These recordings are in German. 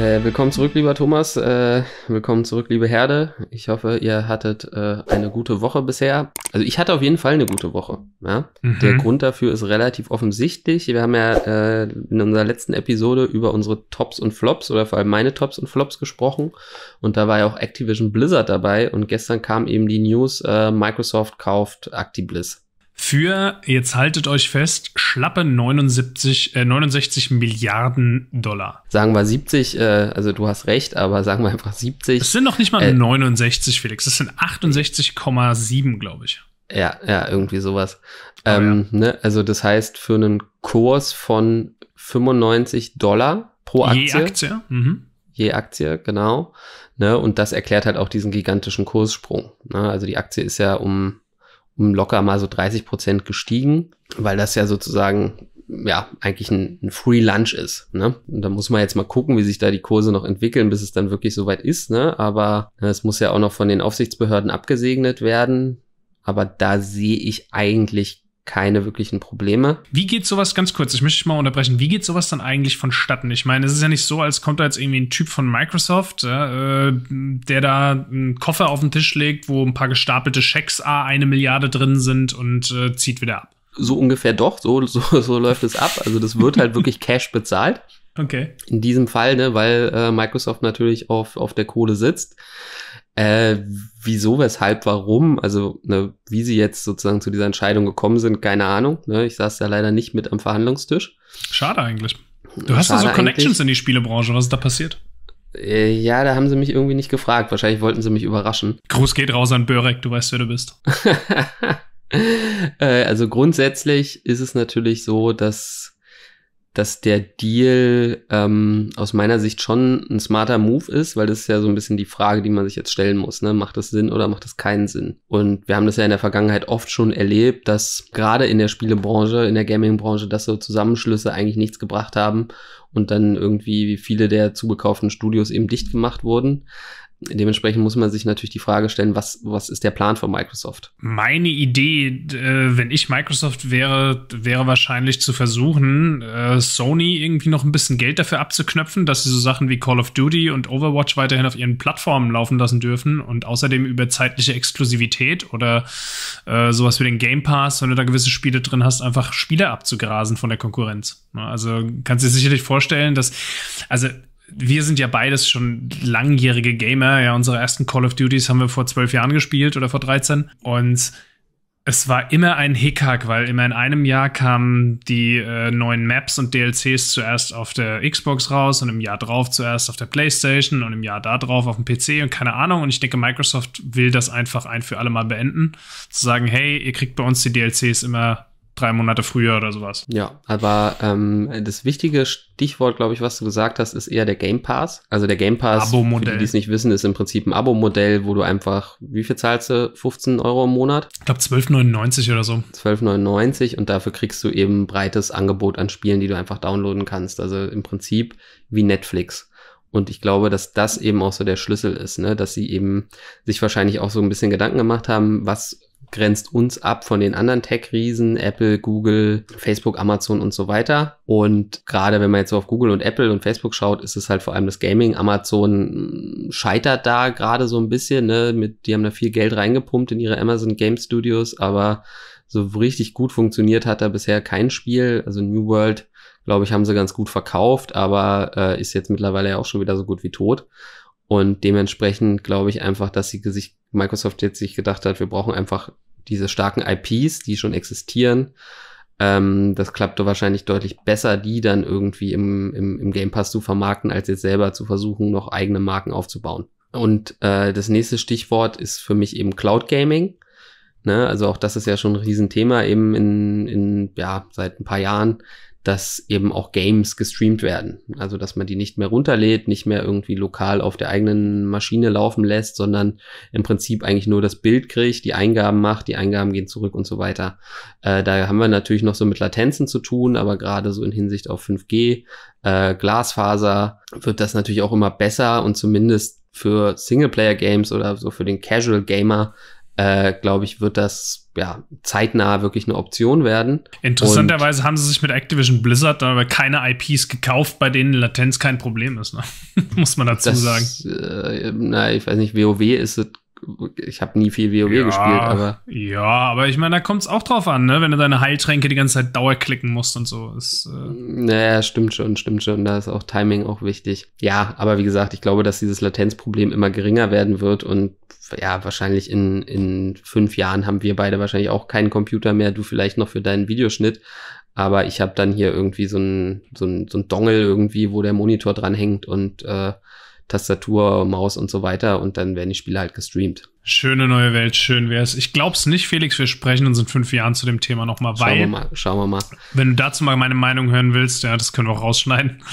Äh, willkommen zurück, lieber Thomas. Äh, willkommen zurück, liebe Herde. Ich hoffe, ihr hattet äh, eine gute Woche bisher. Also ich hatte auf jeden Fall eine gute Woche. Ja? Mhm. Der Grund dafür ist relativ offensichtlich. Wir haben ja äh, in unserer letzten Episode über unsere Tops und Flops oder vor allem meine Tops und Flops gesprochen. Und da war ja auch Activision Blizzard dabei. Und gestern kam eben die News, äh, Microsoft kauft ActiBliss für, jetzt haltet euch fest, schlappe 79, äh, 69 Milliarden Dollar. Sagen wir 70, äh, also du hast recht, aber sagen wir einfach 70. Es sind noch nicht mal äh, 69, Felix, es sind 68,7, glaube ich. Ja, ja, irgendwie sowas. Oh, ähm, ja. Ne, also das heißt, für einen Kurs von 95 Dollar pro Aktie. Je Aktie, mhm. Je Aktie, genau. Ne, und das erklärt halt auch diesen gigantischen Kurssprung. Ne, also die Aktie ist ja um um locker mal so 30 Prozent gestiegen, weil das ja sozusagen ja, eigentlich ein, ein, Free Lunch ist. Ne? Und da muss man jetzt mal gucken, wie sich da die Kurse noch entwickeln, bis es dann wirklich soweit ist. Ne? Aber ne, es muss ja auch noch von den Aufsichtsbehörden abgesegnet werden. Aber da sehe ich eigentlich keine wirklichen Probleme. Wie geht sowas ganz kurz, ich möchte dich mal unterbrechen, wie geht sowas dann eigentlich vonstatten? Ich meine, es ist ja nicht so, als kommt da jetzt irgendwie ein Typ von Microsoft, äh, der da einen Koffer auf den Tisch legt, wo ein paar gestapelte Schecks A eine Milliarde drin sind und äh, zieht wieder ab. So ungefähr doch, so, so, so läuft es ab. Also das wird halt wirklich Cash bezahlt. Okay. In diesem Fall, ne, weil äh, Microsoft natürlich auf, auf der Kohle sitzt. Äh, wieso, weshalb, warum? Also, ne, wie sie jetzt sozusagen zu dieser Entscheidung gekommen sind, keine Ahnung. Ne? Ich saß da leider nicht mit am Verhandlungstisch. Schade eigentlich. Du hast Schade ja so Connections in die Spielebranche. Was ist da passiert? Äh, ja, da haben sie mich irgendwie nicht gefragt. Wahrscheinlich wollten sie mich überraschen. Gruß geht raus an Börek, du weißt, wer du bist. Äh, also grundsätzlich ist es natürlich so, dass dass der Deal ähm, aus meiner Sicht schon ein smarter Move ist, weil das ist ja so ein bisschen die Frage, die man sich jetzt stellen muss. Ne? Macht das Sinn oder macht das keinen Sinn? Und wir haben das ja in der Vergangenheit oft schon erlebt, dass gerade in der Spielebranche, in der Gamingbranche, dass so Zusammenschlüsse eigentlich nichts gebracht haben und dann irgendwie viele der zugekauften Studios eben dicht gemacht wurden dementsprechend muss man sich natürlich die Frage stellen, was, was ist der Plan von Microsoft? Meine Idee, äh, wenn ich Microsoft wäre, wäre wahrscheinlich zu versuchen, äh, Sony irgendwie noch ein bisschen Geld dafür abzuknöpfen, dass sie so Sachen wie Call of Duty und Overwatch weiterhin auf ihren Plattformen laufen lassen dürfen und außerdem über zeitliche Exklusivität oder äh, sowas wie den Game Pass, wenn du da gewisse Spiele drin hast, einfach Spiele abzugrasen von der Konkurrenz. Ne, also kannst du dir sicherlich vorstellen, dass, also wir sind ja beides schon langjährige Gamer. Ja, unsere ersten Call of Duties haben wir vor zwölf Jahren gespielt oder vor 13. Und es war immer ein Hickhack, weil immer in einem Jahr kamen die äh, neuen Maps und DLCs zuerst auf der Xbox raus und im Jahr drauf zuerst auf der PlayStation und im Jahr da drauf auf dem PC und keine Ahnung. Und ich denke, Microsoft will das einfach ein für alle Mal beenden. Zu sagen, hey, ihr kriegt bei uns die DLCs immer drei Monate früher oder sowas. Ja, aber ähm, das wichtige Stichwort, glaube ich, was du gesagt hast, ist eher der Game Pass. Also der Game Pass, für die, die es nicht wissen, ist im Prinzip ein Abo-Modell, wo du einfach, wie viel zahlst du? 15 Euro im Monat? Ich glaube 12,99 oder so. 12,99 und dafür kriegst du eben ein breites Angebot an Spielen, die du einfach downloaden kannst. Also im Prinzip wie Netflix. Und ich glaube, dass das eben auch so der Schlüssel ist, ne? dass sie eben sich wahrscheinlich auch so ein bisschen Gedanken gemacht haben, was grenzt uns ab von den anderen Tech-Riesen, Apple, Google, Facebook, Amazon und so weiter. Und gerade wenn man jetzt so auf Google und Apple und Facebook schaut, ist es halt vor allem das Gaming. Amazon scheitert da gerade so ein bisschen, ne? Mit, die haben da viel Geld reingepumpt in ihre Amazon Game Studios, aber so richtig gut funktioniert hat da bisher kein Spiel. Also New World, glaube ich, haben sie ganz gut verkauft, aber äh, ist jetzt mittlerweile ja auch schon wieder so gut wie tot. Und dementsprechend glaube ich einfach, dass sie sich, Microsoft jetzt sich gedacht hat, wir brauchen einfach diese starken IPs, die schon existieren. Ähm, das klappte wahrscheinlich deutlich besser, die dann irgendwie im, im, im Game Pass zu vermarkten, als jetzt selber zu versuchen, noch eigene Marken aufzubauen. Und äh, das nächste Stichwort ist für mich eben Cloud Gaming. Ne? Also auch das ist ja schon ein Riesenthema eben in, in, ja, seit ein paar Jahren, dass eben auch Games gestreamt werden. Also dass man die nicht mehr runterlädt, nicht mehr irgendwie lokal auf der eigenen Maschine laufen lässt, sondern im Prinzip eigentlich nur das Bild kriegt, die Eingaben macht, die Eingaben gehen zurück und so weiter. Äh, da haben wir natürlich noch so mit Latenzen zu tun, aber gerade so in Hinsicht auf 5G, äh, Glasfaser wird das natürlich auch immer besser und zumindest für Singleplayer-Games oder so für den Casual-Gamer äh, glaube ich, wird das ja zeitnah wirklich eine Option werden. Interessanterweise Und haben sie sich mit Activision Blizzard aber keine IPs gekauft, bei denen Latenz kein Problem ist. Ne? Muss man dazu das, sagen. Äh, na, ich weiß nicht, WoW ist es, ich habe nie viel WoW ja, gespielt, aber. Ja, aber ich meine, da kommt es auch drauf an, ne? Wenn du deine Heiltränke die ganze Zeit dauerklicken musst und so. Ist, äh naja, stimmt schon, stimmt schon. Da ist auch Timing auch wichtig. Ja, aber wie gesagt, ich glaube, dass dieses Latenzproblem immer geringer werden wird und ja, wahrscheinlich in, in fünf Jahren haben wir beide wahrscheinlich auch keinen Computer mehr, du vielleicht noch für deinen Videoschnitt. Aber ich habe dann hier irgendwie so ein, so ein, so ein Dongel irgendwie, wo der Monitor dran hängt und äh, Tastatur, Maus und so weiter und dann werden die Spiele halt gestreamt. Schöne neue Welt, schön wäre es. Ich glaube es nicht, Felix, wir sprechen uns in fünf Jahren zu dem Thema nochmal, weil. Schauen wir mal, schauen wir mal. Wenn du dazu mal meine Meinung hören willst, ja, das können wir auch rausschneiden.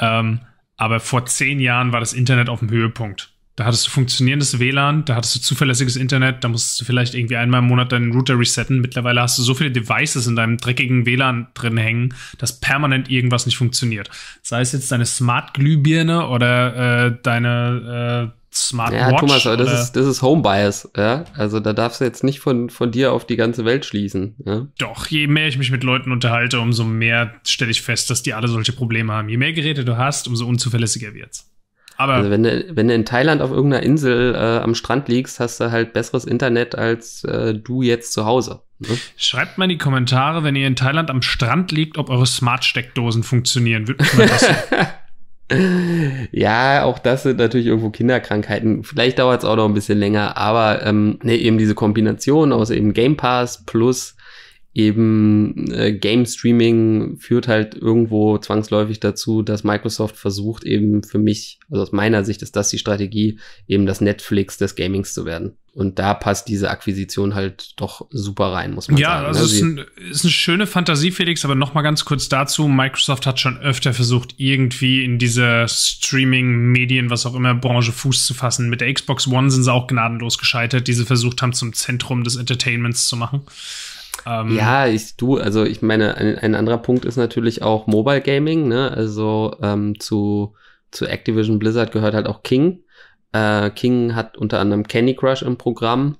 Ähm, aber vor zehn Jahren war das Internet auf dem Höhepunkt. Da hattest du funktionierendes WLAN, da hattest du zuverlässiges Internet, da musstest du vielleicht irgendwie einmal im Monat deinen Router resetten. Mittlerweile hast du so viele Devices in deinem dreckigen WLAN drin hängen, dass permanent irgendwas nicht funktioniert. Sei es jetzt deine Smart-Glühbirne oder äh, deine äh, Smart ja, Thomas, aber das ist, das ist Home Bias, ja. Also da darfst du jetzt nicht von, von dir auf die ganze Welt schließen. Ja? Doch, je mehr ich mich mit Leuten unterhalte, umso mehr stelle ich fest, dass die alle solche Probleme haben. Je mehr Geräte du hast, umso unzuverlässiger wird's. Aber also wenn du, wenn du in Thailand auf irgendeiner Insel äh, am Strand liegst, hast du halt besseres Internet als äh, du jetzt zu Hause. Ne? Schreibt mal in die Kommentare, wenn ihr in Thailand am Strand liegt, ob eure Smart-Steckdosen funktionieren. Würde mich mal ja, auch das sind natürlich irgendwo Kinderkrankheiten. Vielleicht dauert es auch noch ein bisschen länger, aber ähm, ne, eben diese Kombination aus eben Game Pass plus eben äh, Game Streaming führt halt irgendwo zwangsläufig dazu, dass Microsoft versucht eben für mich, also aus meiner Sicht ist das die Strategie, eben das Netflix des Gamings zu werden. Und da passt diese Akquisition halt doch super rein, muss man ja, sagen. Ja, also ne? es ist, ein, ist eine schöne Fantasie, Felix, aber noch mal ganz kurz dazu. Microsoft hat schon öfter versucht, irgendwie in diese Streaming-Medien, was auch immer, Branche Fuß zu fassen. Mit der Xbox One sind sie auch gnadenlos gescheitert, die sie versucht haben, zum Zentrum des Entertainments zu machen. Ähm, ja, ich du, also ich meine, ein, ein, anderer Punkt ist natürlich auch Mobile Gaming, ne? Also ähm, zu, zu Activision Blizzard gehört halt auch King. Äh, King hat unter anderem Candy Crush im Programm.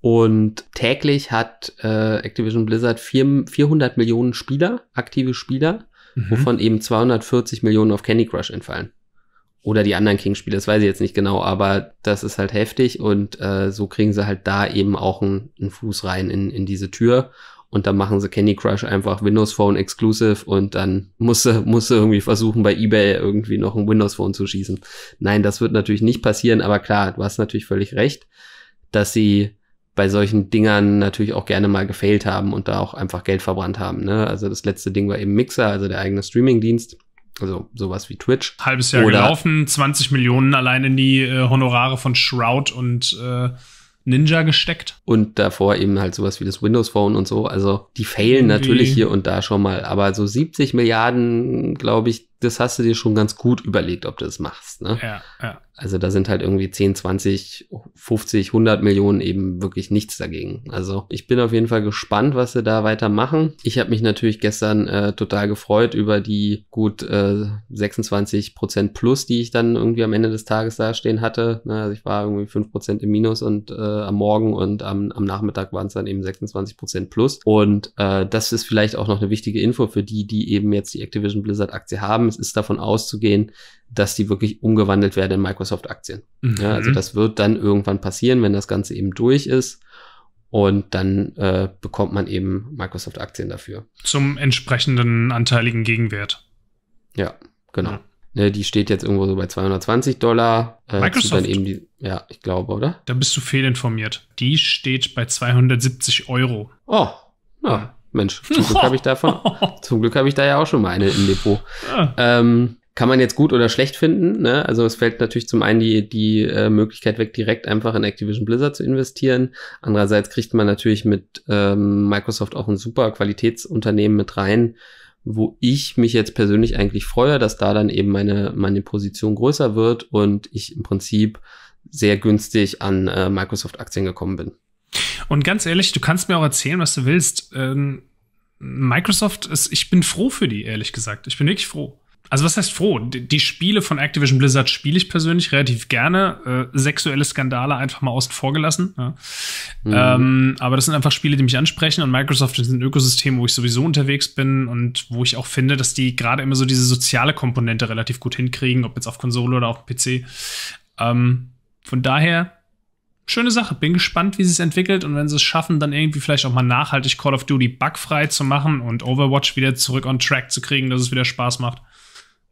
Und täglich hat äh, Activision Blizzard vier, 400 Millionen Spieler, aktive Spieler, mhm. wovon eben 240 Millionen auf Candy Crush entfallen oder die anderen King-Spiele, das weiß ich jetzt nicht genau, aber das ist halt heftig und äh, so kriegen sie halt da eben auch einen, Fuß rein in, in diese Tür und dann machen sie Candy Crush einfach Windows Phone Exclusive und dann musst du, musst du irgendwie versuchen, bei eBay irgendwie noch ein Windows Phone zu schießen. Nein, das wird natürlich nicht passieren, aber klar, du hast natürlich völlig recht, dass sie bei solchen Dingern natürlich auch gerne mal gefailt haben und da auch einfach Geld verbrannt haben. Ne? Also das letzte Ding war eben Mixer, also der eigene Streamingdienst. Also sowas wie Twitch. Halbes Jahr Oder gelaufen, 20 Millionen allein in die äh, Honorare von Shroud und äh, Ninja gesteckt. Und davor eben halt sowas wie das Windows Phone und so. Also die fehlen natürlich hier und da schon mal. Aber so 70 Milliarden, glaube ich, das hast du dir schon ganz gut überlegt, ob du das machst. Ne? Ja, ja. Also da sind halt irgendwie 10, 20, 50, 100 Millionen eben wirklich nichts dagegen. Also ich bin auf jeden Fall gespannt, was sie da weitermachen. Ich habe mich natürlich gestern äh, total gefreut über die gut äh, 26 Prozent plus, die ich dann irgendwie am Ende des Tages dastehen hatte. Ne, also ich war irgendwie 5 Prozent im Minus und äh, am Morgen und am, am Nachmittag waren es dann eben 26 Prozent plus. Und äh, das ist vielleicht auch noch eine wichtige Info für die, die eben jetzt die Activision Blizzard Aktie haben haben. Es ist davon auszugehen, dass die wirklich umgewandelt werden in Microsoft-Aktien. Mhm. Ja, also das wird dann irgendwann passieren, wenn das Ganze eben durch ist. Und dann äh, bekommt man eben Microsoft-Aktien dafür. Zum entsprechenden anteiligen Gegenwert. Ja, genau. Ja. Ne, die steht jetzt irgendwo so bei 220 Dollar. Äh, Microsoft? Dann eben die, ja, ich glaube, oder? Da bist du fehlinformiert. Die steht bei 270 Euro. Oh, ja. Mensch, zum Glück habe ich davon, zum Glück habe ich da ja auch schon mal eine im Depot. Ja. Ah. Ähm, kann man jetzt gut oder schlecht finden. Ne? Also es fällt natürlich zum einen die, die äh, Möglichkeit weg, direkt einfach in Activision Blizzard zu investieren. Andererseits kriegt man natürlich mit ähm, Microsoft auch ein super Qualitätsunternehmen mit rein, wo ich mich jetzt persönlich eigentlich freue, dass da dann eben meine, meine Position größer wird und ich im Prinzip sehr günstig an äh, Microsoft-Aktien gekommen bin. Und ganz ehrlich, du kannst mir auch erzählen, was du willst. Ähm, Microsoft, ist, ich bin froh für die, ehrlich gesagt. Ich bin wirklich froh. Also was heißt froh? Die, die Spiele von Activision Blizzard spiele ich persönlich relativ gerne. Äh, sexuelle Skandale einfach mal außen vor gelassen. Ja. Mhm. Ähm, aber das sind einfach Spiele, die mich ansprechen. Und Microsoft ist ein Ökosystem, wo ich sowieso unterwegs bin und wo ich auch finde, dass die gerade immer so diese soziale Komponente relativ gut hinkriegen, ob jetzt auf Konsole oder auf PC. Ähm, von daher schöne Sache. Bin gespannt, wie sie es entwickelt und wenn sie es schaffen, dann irgendwie vielleicht auch mal nachhaltig Call of Duty bugfrei zu machen und Overwatch wieder zurück on track zu kriegen, dass es wieder Spaß macht.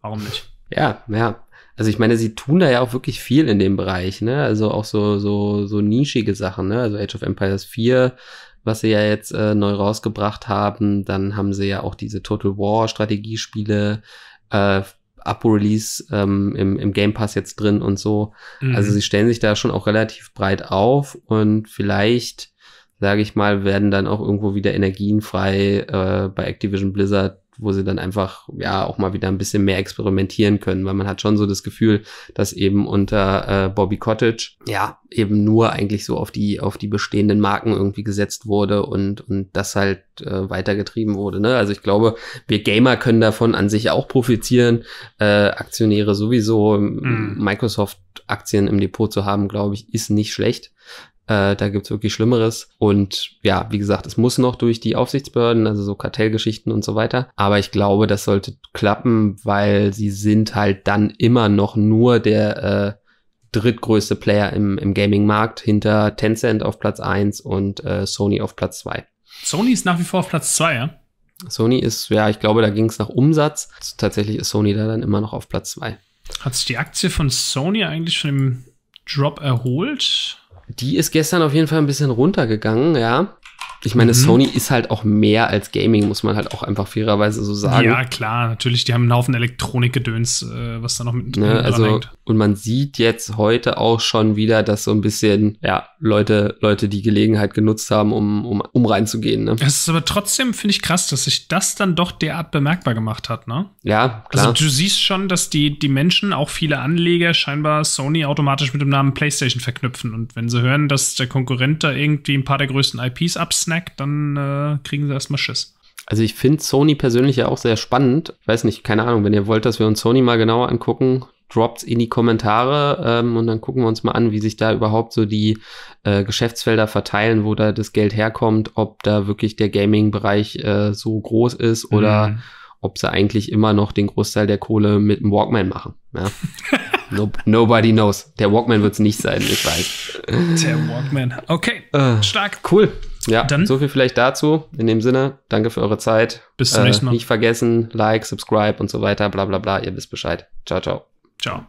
Warum nicht? Ja, ja. Also ich meine, sie tun da ja auch wirklich viel in dem Bereich, ne? Also auch so so so nischige Sachen, ne? Also Age of Empires 4 was sie ja jetzt äh, neu rausgebracht haben. Dann haben sie ja auch diese Total War Strategiespiele, äh, Abo-Release ähm, im, im Game Pass jetzt drin und so. Mhm. Also sie stellen sich da schon auch relativ breit auf und vielleicht, sage ich mal, werden dann auch irgendwo wieder Energien frei äh, bei Activision Blizzard wo sie dann einfach ja auch mal wieder ein bisschen mehr experimentieren können, weil man hat schon so das Gefühl, dass eben unter äh, Bobby Cottage ja eben nur eigentlich so auf die auf die bestehenden Marken irgendwie gesetzt wurde und und das halt äh, weitergetrieben wurde. Ne? Also ich glaube, wir Gamer können davon an sich auch profitieren, äh, Aktionäre sowieso, mm. Microsoft Aktien im Depot zu haben, glaube ich, ist nicht schlecht. Äh, da es wirklich Schlimmeres. Und ja, wie gesagt, es muss noch durch die Aufsichtsbehörden, also so Kartellgeschichten und so weiter. Aber ich glaube, das sollte klappen, weil sie sind halt dann immer noch nur der äh, drittgrößte Player im, im Gaming-Markt hinter Tencent auf Platz 1 und äh, Sony auf Platz 2. Sony ist nach wie vor auf Platz 2, ja? Sony ist, ja, ich glaube, da ging es nach Umsatz. tatsächlich ist Sony da dann immer noch auf Platz 2. Hat sich die Aktie von Sony eigentlich schon im Drop erholt? Die ist gestern auf jeden Fall ein bisschen runtergegangen, ja. Ich meine, mhm. Sony ist halt auch mehr als Gaming, muss man halt auch einfach fairerweise so sagen. Ja, klar, natürlich, die haben einen Haufen Elektronikgedöns, äh, was da noch mit ne, also, hängt. Und man sieht jetzt heute auch schon wieder, dass so ein bisschen, ja, Leute, Leute die Gelegenheit genutzt haben, um, um, um reinzugehen. Ne? ist aber trotzdem, finde ich, krass, dass sich das dann doch derart bemerkbar gemacht hat, ne? Ja, klar. Also du siehst schon, dass die, die Menschen, auch viele Anleger, scheinbar Sony automatisch mit dem Namen PlayStation verknüpfen. Und wenn sie hören, dass der Konkurrent da irgendwie ein paar der größten IPs absnackt, snackt, dann äh, kriegen sie erstmal Schiss. Also ich finde Sony persönlich ja auch sehr spannend. Ich weiß nicht, keine Ahnung, wenn ihr wollt, dass wir uns Sony mal genauer angucken, droppt in die Kommentare ähm, und dann gucken wir uns mal an, wie sich da überhaupt so die äh, Geschäftsfelder verteilen, wo da das Geld herkommt, ob da wirklich der Gaming-Bereich äh, so groß ist oder mhm. ob sie eigentlich immer noch den Großteil der Kohle mit dem Walkman machen. Ja. no, nobody knows. Der Walkman wird es nicht sein, ich weiß. Der Walkman. Okay, äh, stark. Cool. Ja, dann, so viel vielleicht dazu. In dem Sinne, danke für eure Zeit. Bis zum äh, nächsten Mal. Äh, nicht vergessen, Like, Subscribe und so weiter, bla bla bla. Ihr wisst Bescheid. Ciao, ciao. Ciao.